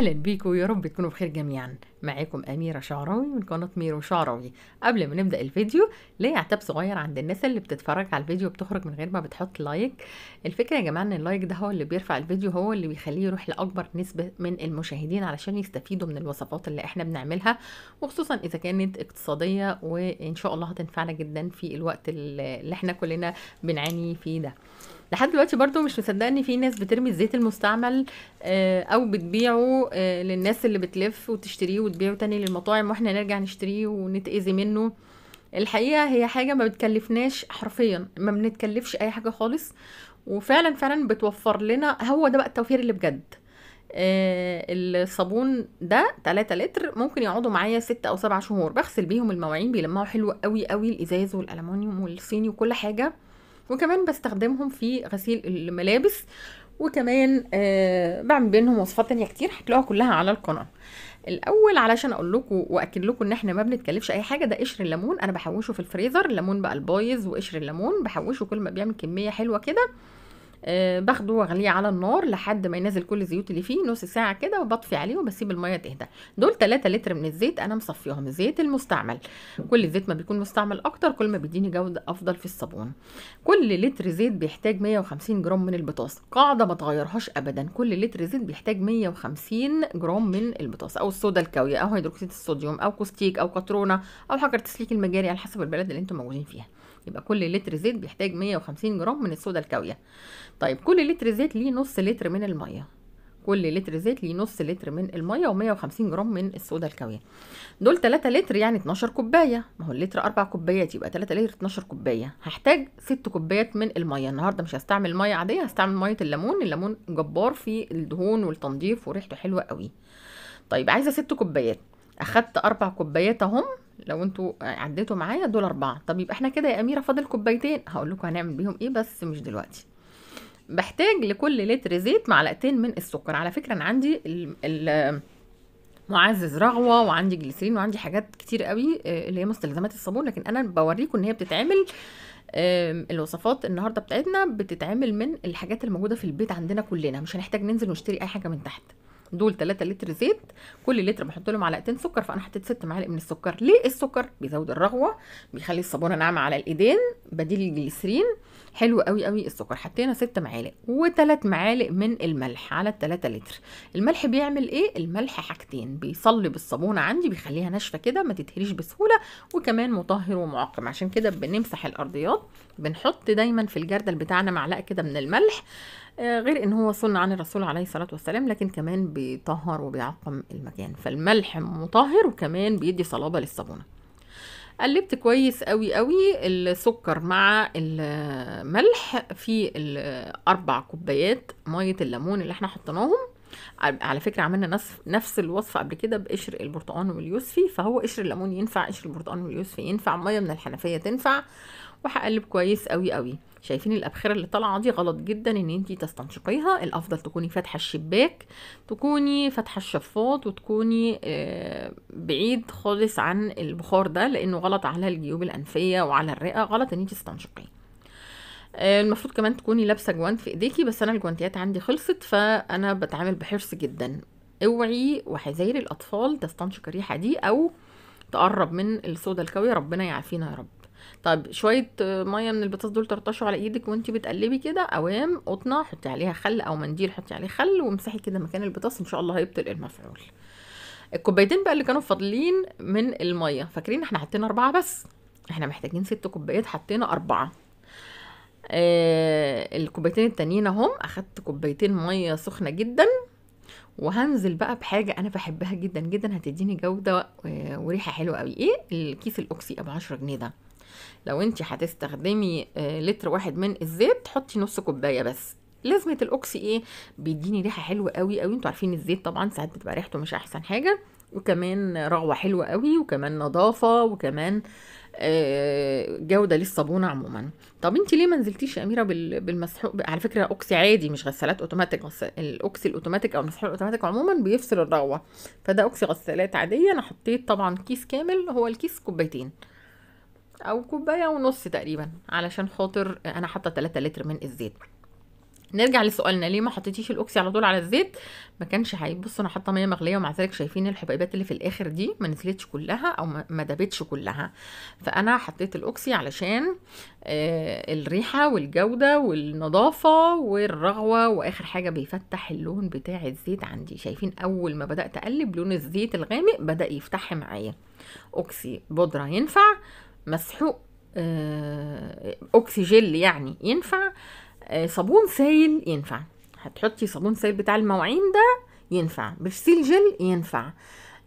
أهلا بيكم ويا رب تكونوا بخير جميعا معاكم أميرة شعراوي من قناة ميرو شعراوي قبل ما نبدأ الفيديو ليه عتاب صغير عند الناس اللي بتتفرج على الفيديو بتخرج من غير ما بتحط لايك الفكرة يا جماعة إن اللايك ده هو اللي بيرفع الفيديو هو اللي بيخليه يروح لأكبر نسبة من المشاهدين علشان يستفيدوا من الوصفات اللي إحنا بنعملها وخصوصا إذا كانت اقتصادية وإن شاء الله هتنفعنا جدا في الوقت اللي إحنا كلنا بنعاني فيه ده لحد دلوقتي برضو مش مصدقه ان في ناس بترمي الزيت المستعمل آه، او بتبيعه آه، للناس اللي بتلف وتشتريه وتبيعه تاني للمطاعم واحنا نرجع نشتريه ونتاذي منه الحقيقه هي حاجه ما بتكلفناش حرفيا ما بنتكلفش اي حاجه خالص وفعلا فعلا بتوفر لنا هو ده بقى التوفير اللي بجد آه الصابون ده 3 لتر ممكن يقعدوا معايا 6 او 7 شهور بغسل بيهم المواعين بيلمعوا حلو قوي قوي الازاز والالومنيوم والصيني وكل حاجه وكمان بستخدمهم في غسيل الملابس وكمان آه بعمل بينهم وصفات تانية كتير هتلاقوها كلها على القناة الاول علشان اقول لكم واكد لكم ان احنا ما بنتكلفش اي حاجه ده قشر الليمون انا بحوشه في الفريزر الليمون بقى البايظ وقشر الليمون بحوشه كل ما بيعمل كميه حلوه كده آه، باخده واغليه على النار لحد ما ينزل كل الزيوت اللي فيه نص ساعه كده وبطفي عليه وبسيب الميه تهدى دول 3 لتر من الزيت انا مصفيهم زيت المستعمل كل الزيت ما بيكون مستعمل اكتر كل ما بيديني جوده افضل في الصابون كل لتر زيت بيحتاج 150 جرام من البطاطس قاعده ما تغيرهاش ابدا كل لتر زيت بيحتاج 150 جرام من البطاطس او الصودا الكاويه او هيدروكسيد الصوديوم او كوستيك او كاترونه او حجر تسليك المجاري على حسب البلد اللي انتم موجودين فيها يبقى كل لتر زيت بيحتاج 150 جرام من الصودا الكاويه طيب كل لتر زيت ليه نص لتر من الميه كل لتر زيت ليه نص لتر من الميه و150 جرام من الصودا الكاويه دول 3 لتر يعني 12 كوبايه ما هو اللتر 4 كوبايات يبقى 3 لتر 12 كوبايه هحتاج 6 كوبايات من الميه النهارده مش هستعمل ميه عاديه هستعمل ميه الليمون الليمون جبار في الدهون والتنظيف وريحته حلوه قوي طيب عايزه 6 كوبايات اخدت 4 كوبايات اهم لو انتوا عديتوا معايا دول اربعه طب يبقى احنا كده يا اميره فاضل كوبايتين هقول لكم هنعمل بيهم ايه بس مش دلوقتي بحتاج لكل لتر زيت معلقتين من السكر على فكره انا عندي ال معزز رغوه وعندي جليسرين وعندي حاجات كتير قوي آه، اللي هي مستلزمات الصابون لكن انا بوريكم ان هي بتتعمل الوصفات النهارده بتاعتنا بتتعمل من الحاجات الموجوده في البيت عندنا كلنا مش هنحتاج ننزل ونشتري اي حاجه من تحت دول 3 لتر زيت كل لتر بحط لهم معلقتين سكر فانا حطيت 6 معالق من السكر ليه السكر بيزود الرغوه بيخلي الصابونه ناعمه على الايدين بديل الجليسرين حلو قوي قوي السكر حطينا 6 معالق و3 معالق من الملح على ال 3 لتر الملح بيعمل ايه الملح حاجتين بيصلب الصابونه عندي بيخليها ناشفه كده ما تتهريش بسهوله وكمان مطهر ومعقم عشان كده بنمسح الارضيات بنحط دايما في الجردل بتاعنا معلقه كده من الملح آه، غير ان هو سنة عن الرسول عليه الصلاة والسلام لكن كمان بيطهر وبيعقم المكان فالملح مطهر وكمان بيدي صلابة للصابونة قلبت كويس قوي قوي السكر مع الملح في الاربع كوبايات ميه الليمون اللي احنا حطيناهم على فكره عملنا نفس نفس الوصفه قبل كده بقشر البرتقان واليوسفي فهو قشر الليمون ينفع قشر البرتقان واليوسفي ينفع ميه من الحنفيه تنفع وهقلب كويس قوي قوي شايفين الابخره اللي طالعه دي غلط جدا ان انت تستنشقيها الافضل تكوني فاتحه الشباك تكوني فاتحه الشفاط وتكوني آه، بعيد خالص عن البخار ده لانه غلط على الجيوب الانفيه وعلى الرئه غلط ان انت تستنشقيه آه، المفروض كمان تكوني لابسه جوانت في ايديكي بس انا الجوانتيات عندي خلصت فانا بتعامل بحرص جدا اوعي وحذاير الاطفال تستنشق الريحه دي او تقرب من الصودا الكاويه ربنا يعافينا يا رب طب شويه آه، ميه من البطاطس دول طرطشوا على ايدك وانت بتقلبي كده اوام قطنه حطي عليها خل او منديل حطي عليه خل وامسحي كده مكان البطاطس ان شاء الله هيبطل المفعول الكوبايتين بقى اللي كانوا فاضلين من الميه فاكرين احنا حطينا اربعه بس احنا محتاجين ست كوبايات حطينا اربعه آه الكوبايتين التانيين اهم اخدت كوبايتين ميه سخنه جدا وهنزل بقى بحاجه انا بحبها جدا جدا هتديني جوده آه، وريحه حلوه قوي ايه الكيس الاوكسي ابو 10 جنيه ده لو انت هتستخدمي آه، لتر واحد من الزيت حطي نص كوبايه بس لازمه الاوكسي ايه بيديني ريحه حلوه قوي قوي انتوا عارفين الزيت طبعا ساعات بتبقى ريحته مش احسن حاجه وكمان رغوه حلوه قوي وكمان نظافه وكمان آه، جوده للصابونه عموما طب انت ليه ما نزلتيش يا اميره بالمسحوق على فكره اوكسي عادي مش غسالات اوتوماتيك الاوكسي الاوتوماتيك او المسحوق الاوتوماتيك عموما بيفصل الرغوه فده اوكسي غسالات عاديه انا حطيت طبعا كيس كامل هو الكيس كوبايتين او كوبايه ونص تقريبا علشان خاطر انا حاطه 3 لتر من الزيت نرجع لسؤالنا ليه ما حطيتيش الاوكسي على طول على الزيت ما كانش هيب بصوا انا حاطه ميه مغليه ومع ذلك شايفين الحبيبات اللي في الاخر دي ما نزلتش كلها او ما دابتش كلها فانا حطيت الاوكسي علشان آه الريحه والجوده والنظافه والرغوه واخر حاجه بيفتح اللون بتاع الزيت عندي شايفين اول ما بدات اقلب لون الزيت الغامق بدا يفتح معايا اوكسي بودره ينفع مسحوق آه، اكسجيل يعني ينفع آه، صابون سايل ينفع هتحطي صابون سايل بتاع المواعين ده ينفع برسيل جل ينفع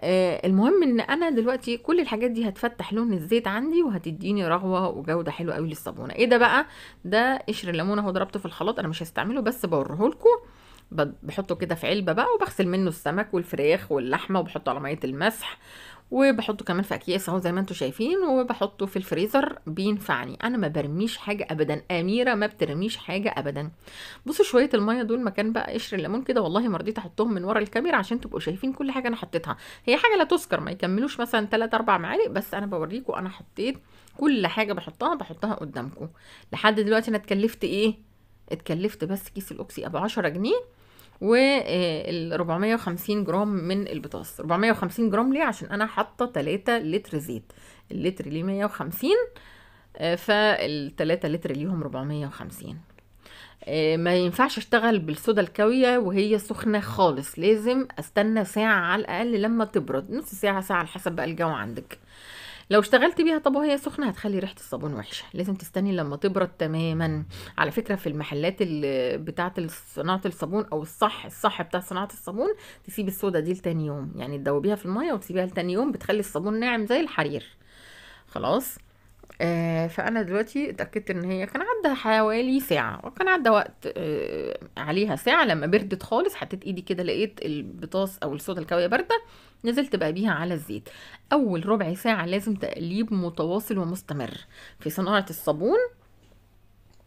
آه، المهم ان انا دلوقتي كل الحاجات دي هتفتح لون الزيت عندي وهتديني رغوه وجوده حلوه قوي للصابونه ايه ده بقى ده قشر الليمون اهو ضربته في الخلاط انا مش هستعمله بس بوريه لكم بحطه كده في علبه بقى وبغسل منه السمك والفراخ واللحمه وبحطه على ميه المسح وبحطه كمان في اكياس اهو زي ما انتم شايفين وبحطه في الفريزر بينفعني انا ما برميش حاجه ابدا اميره ما بترميش حاجه ابدا بصوا شويه الميه دول مكان بقى قشر الليمون كده والله ما رضيت احطهم من ورا الكاميرا عشان تبقوا شايفين كل حاجه انا حطيتها هي حاجه لا تذكر ما يكملوش مثلا 3 4 معالق بس انا بوريكم انا حطيت كل حاجه بحطها بحطها قدامكم لحد دلوقتي انا اتكلفت ايه اتكلفت بس كيس الاوكسي ابو 10 جنيه وال آه، 450 جرام من البطاطس 450 جرام ليه عشان انا حاطه 3 لتر زيت اللتر ليه 150 فال 3 لتر ليهم 450 آه، ما ينفعش اشتغل بالصودا الكوية وهي سخنة خالص لازم استنى ساعة على الاقل لما تبرد نص ساعة ساعة على حسب بقى الجو عندك لو اشتغلت بيها طب وهي سخنه هتخلي ريحه الصابون وحشه لازم تستني لما تبرد تماما على فكره في المحلات بتاعه صناعه الصابون او الصح الصح بتاع صناعه الصابون تسيب السودا دي لتاني يوم يعني تدوبيها في الميه وتسيبيها لتاني يوم بتخلي الصابون ناعم زي الحرير خلاص آه فانا دلوقتي اتاكدت ان هي كان عندها حوالي ساعه وكان عندها وقت آه عليها ساعه لما بردت خالص حطيت ايدي كده لقيت البطاس او الصودا الكاويه بارده نزلت بقى بيها على الزيت اول ربع ساعه لازم تقليب متواصل ومستمر في صناعه الصابون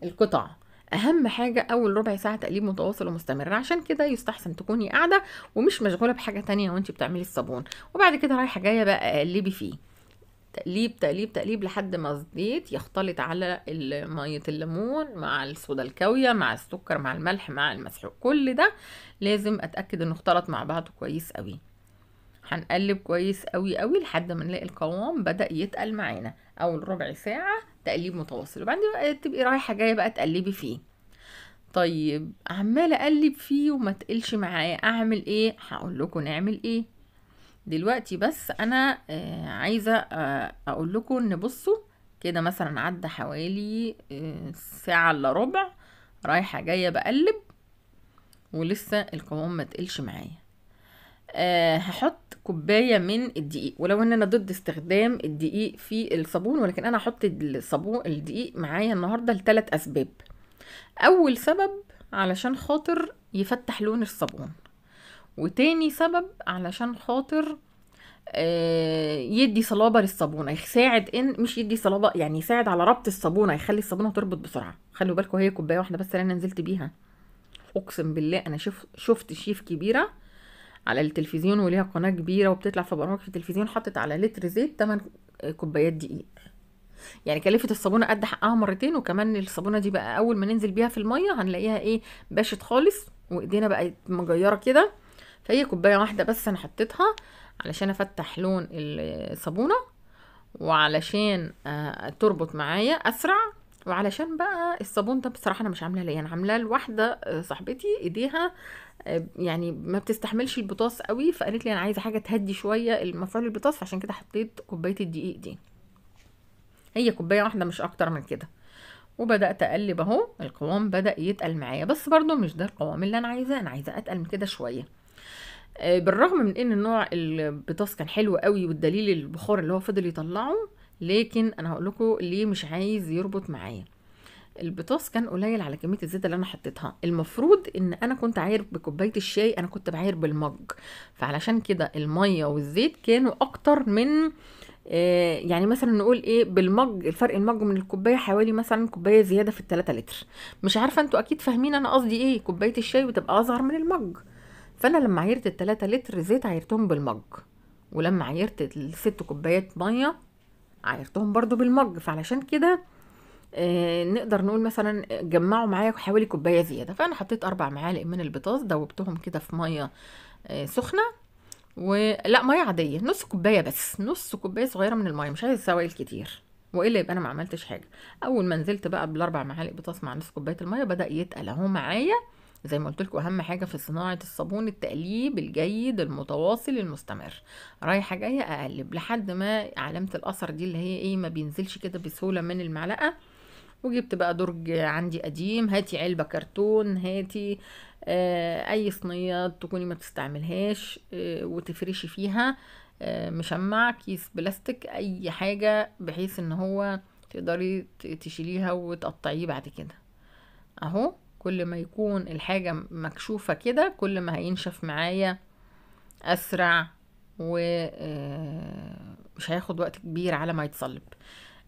القطع اهم حاجه اول ربع ساعه تقليب متواصل ومستمر عشان كده يستحسن تكوني قاعده ومش مشغوله بحاجه تانية وانت بتعملي الصابون وبعد كده رايحه جايه بقى اقلبي فيه تقليب تقليب تقليب لحد ما الزيت يختلط على ميه الليمون مع الصودا الكاويه مع السكر مع الملح مع المسحوق كل ده لازم اتاكد انه اختلط مع بعضه كويس قوي هنقلب كويس قوي قوي لحد ما نلاقي القوام بدا يتقل معانا اول ربع ساعه تقليب متواصل وبعدين بقى تبقي رايحه جايه بقى تقلبي فيه طيب عماله اقلب فيه وما تقلش معايا اعمل ايه هقول لكم نعمل ايه دلوقتي بس انا آه، عايزه آه، اقول لكم ان بصوا كده مثلا عدى حوالي آه، ساعه الا ربع رايحه جايه بقلب ولسه القوام ما تقلش معايا هحط كوبايه من الدقيق ولو ان انا ضد استخدام الدقيق في الصابون ولكن انا هحط الصابون الدقيق معايا النهارده لثلاث اسباب اول سبب علشان خاطر يفتح لون الصابون وتاني سبب علشان خاطر آه، يدي صلابه للصابونه يساعد ان مش يدي صلابه يعني يساعد على ربط الصابونه يخلي الصابونه تربط بسرعه خلوا بالكوا هي كوبايه واحده بس اللي انا نزلت بيها اقسم بالله انا شف شفت شيف كبيره على التلفزيون وليها قناه كبيره وبتطلع في برامج في التلفزيون حطت على لتر زيت 8 كوبايات دقيق يعني كلفت الصابونه قد حقها مرتين وكمان الصابونه دي بقى اول ما ننزل بيها في الميه هنلاقيها ايه باشت خالص وايدينا بقت مجيره كده فهي كوبايه واحده بس انا حطيتها علشان افتح لون الصابونه وعلشان آه، تربط معايا اسرع وعلشان بقى الصابون ده بصراحه انا مش عاملاه ليا انا عاملاه لواحده آه، صاحبتي ايديها آه، يعني ما بتستحملش البطاس قوي فقالت لي انا عايزه حاجه تهدي شويه المفعول البطاس فعشان كده حطيت كوبايه الدقيق دي هي كوبايه واحده مش اكتر من كده وبدات اقلب اهو القوام بدا يتقل معايا بس برضو مش ده القوام اللي انا عايزاه انا عايزه اتقل من كده شويه آه، بالرغم من ان نوع البطاس كان حلو قوي والدليل البخار اللي هو فضل يطلعه لكن انا هقول لكم ليه مش عايز يربط معايا البطاس كان قليل على كميه الزيت اللي انا حطيتها المفروض ان انا كنت عاير بكوبايه الشاي انا كنت بعاير بالمج فعلشان كده الميه والزيت كانوا اكتر من آه، يعني مثلا نقول ايه بالمج الفرق المج من الكوبايه حوالي مثلا كوبايه زياده في التلاتة لتر مش عارفه انتوا اكيد فاهمين انا قصدي ايه كوبايه الشاي بتبقى اصغر من المج فانا لما عايرت التلاتة لتر زيت عايرتهم بالمج ولما عايرت الست كوبايات ميه عايرتهم برضو بالمج فعلشان كده آه، نقدر نقول مثلا جمعوا معايا حوالي كوبايه زياده فانا حطيت اربع معالق من البطاطس دوبتهم كده في ميه آه، سخنه ولا ميه عاديه نص كوبايه بس نص كوبايه صغيره من الميه مش عايز سوائل كتير والا يبقى انا ما عملتش حاجه اول ما نزلت بقى بالاربع معالق بطاطس مع نص كوبايه الميه بدا يتقل اهو معايا زي ما قلت لكم اهم حاجه في صناعه الصابون التقليب الجيد المتواصل المستمر رايحه جايه اقلب لحد ما علامه الاثر دي اللي هي ايه ما بينزلش كده بسهوله من المعلقه وجبت بقى درج عندي قديم هاتي علبه كرتون هاتي آه اي صينيه تكوني ما تستعملهاش آه وتفرشي فيها آه مشمع كيس بلاستيك اي حاجه بحيث ان هو تقدري تشيليها وتقطعيه بعد كده اهو كل ما يكون الحاجة مكشوفة كده كل ما هينشف معايا أسرع ومش آه، هياخد وقت كبير على ما يتصلب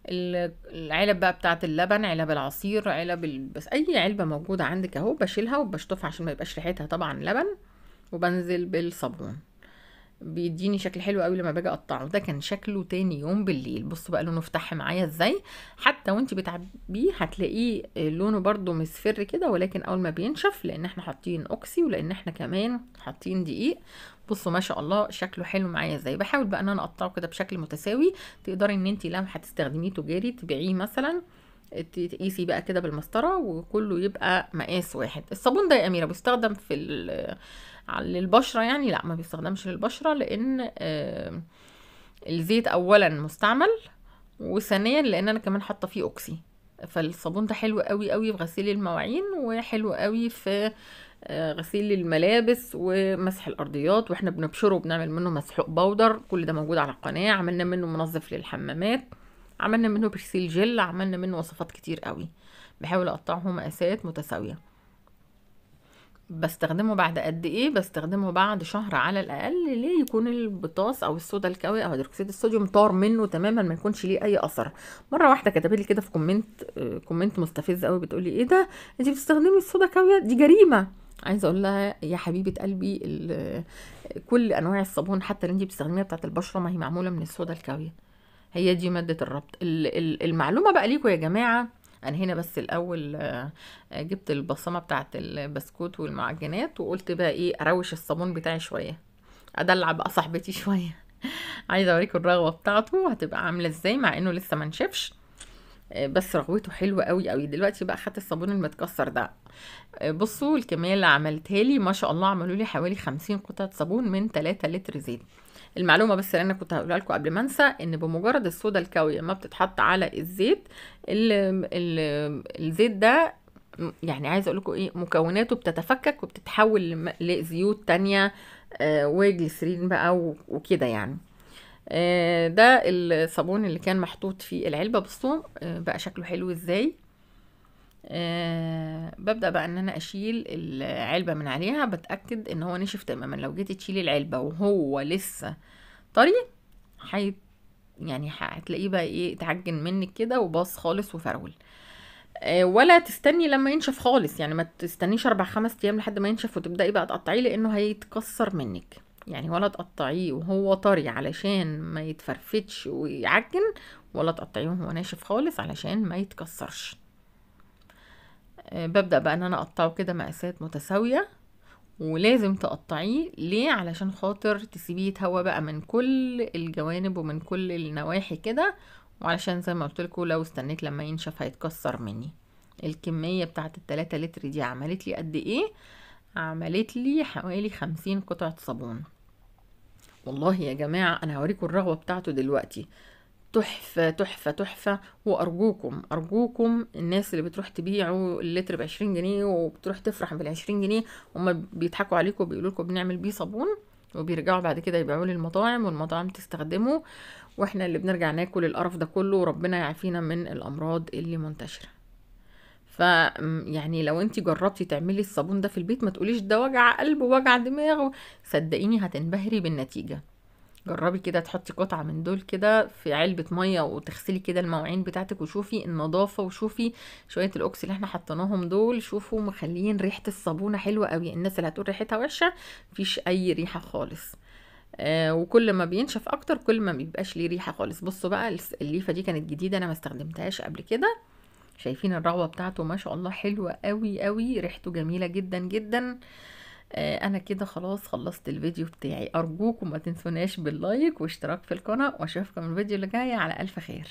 العلب بقى بتاعت اللبن علب العصير علب ال... بس أي علبة موجودة عندك أهو بشيلها وبشطفها عشان ما يبقاش ريحتها طبعا لبن وبنزل بالصابون بيديني شكل حلو قوي لما باجي اقطعه ده كان شكله تاني يوم بالليل بصوا بقى لونه افتح معايا ازاي حتى وانت بتعبيه هتلاقيه لونه برده مصفر كده ولكن اول ما بينشف لان احنا حاطين اوكسي ولان احنا كمان حاطين دقيق بصوا ما شاء الله شكله حلو معايا ازاي بحاول بقى ان انا اقطعه كده بشكل متساوي تقدري ان انت لو هتستخدميه تجاري تبيعيه مثلا تقيسي بقى كده بالمسطره وكله يبقى مقاس واحد الصابون ده يا اميره بيستخدم في للبشرة يعني لا ما بيستخدمش للبشرة لأن الزيت أولا مستعمل وثانيا لأن أنا كمان حاطة فيه أوكسي فالصابون ده حلو قوي قوي في غسيل المواعين وحلو قوي في آه، غسيل الملابس ومسح الارضيات واحنا بنبشره وبنعمل منه مسحوق بودر كل ده موجود على القناه عملنا منه منظف للحمامات عملنا منه برسيل جل عملنا منه وصفات كتير قوي بحاول اقطعهم مقاسات متساويه بستخدمه بعد قد ايه بستخدمه بعد شهر على الاقل ليه يكون البطاس او الصودا الكاوي او هيدروكسيد الصوديوم طار منه تماما ما يكونش ليه اي اثر مره واحده كتبت لي كده في كومنت آه، كومنت مستفز قوي بتقولي ايه ده انت بتستخدمي الصودا كاويه دي جريمه عايزه اقول لها يا حبيبه قلبي كل انواع الصابون حتى اللي انت بتستخدميها بتاعه البشره ما هي معموله من الصودا الكاويه هي دي ماده الربط المعلومه بقى ليكم يا جماعه انا يعني هنا بس الاول آه، جبت البصمه بتاعه البسكوت والمعجنات وقلت بقى ايه اروش الصابون بتاعي شويه ادلع بقى صاحبتي شويه عايزه اوريكم الرغوه بتاعته هتبقى عامله ازاي مع انه لسه ما نشفش آه، بس رغوته حلوه قوي قوي دلوقتي بقى خدت الصابون المتكسر ده آه، بصوا الكميه اللي عملتها لي ما شاء الله عملوا لي حوالي 50 قطعه صابون من 3 لتر زيت المعلومه بس اللي انا كنت هقولها لكم قبل ما انسى ان بمجرد الصودا الكاويه ما بتتحط على الزيت الـ الـ الزيت ده يعني عايز اقول لكم ايه مكوناته بتتفكك وبتتحول لزيوت تانية آه بقى وكده يعني آه، ده الصابون اللي كان محطوط في العلبه بصوا آه، بقى شكله حلو ازاي أه ببدأ بقى ان انا اشيل العلبة من عليها بتأكد ان هو نشف تماما لو جيتي تشيلي العلبة وهو لسه طري حي يعني هتلاقيه بقى ايه اتعجن منك كده وباص خالص وفرول أه ولا تستني لما ينشف خالص يعني ما تستنيش اربع خمس ايام لحد ما ينشف وتبدأي بقى تقطعيه لانه هيتكسر منك يعني ولا تقطعيه وهو طري علشان ما يتفرفتش ويعجن ولا تقطعيه وهو ناشف خالص علشان ما يتكسرش آه، ببدأ بقى ان انا اقطعه كده مقاسات متساوية ولازم تقطعيه ليه علشان خاطر تسيبيه يتهوى بقى من كل الجوانب ومن كل النواحي كده وعلشان زي ما قلت لكم لو استنيت لما ينشف هيتكسر مني الكمية بتاعت التلاتة لتر دي عملت لي قد ايه عملت لي حوالي خمسين قطعة صابون والله يا جماعة انا هوريكم الرغوة بتاعته دلوقتي تحفة تحفة تحفة وأرجوكم أرجوكم الناس اللي بتروح تبيعوا اللتر بعشرين جنيه وبتروح تفرح بالعشرين جنيه هما بيضحكوا عليكم بيقولوا لكم بنعمل بيه صابون وبيرجعوا بعد كده يبيعوه للمطاعم والمطاعم تستخدمه واحنا اللي بنرجع ناكل القرف ده كله وربنا يعافينا من الأمراض اللي منتشرة ف يعني لو انت جربتي تعملي الصابون ده في البيت ما تقوليش ده وجع قلب ووجع دماغ صدقيني هتنبهري بالنتيجه جربي كده تحطي قطعة من دول كده في علبة مية وتغسلي كده المواعين بتاعتك وشوفي النظافة وشوفي شوية الأوكس اللي احنا حطيناهم دول شوفوا مخليين ريحة الصابونة حلوة قوي الناس اللي هتقول ريحتها وحشة مفيش أي ريحة خالص آه وكل ما بينشف أكتر كل ما مبيبقاش ليه ريحة خالص بصوا بقى الليفة دي كانت جديدة أنا ما استخدمتهاش قبل كده شايفين الرغوة بتاعته ما شاء الله حلوة قوي قوي ريحته جميلة جدا جدا آه آه، انا كده خلاص خلصت الفيديو بتاعي ارجوكم ما تنسوناش باللايك واشتراك في القناه واشوفكم الفيديو اللي جاي على الف خير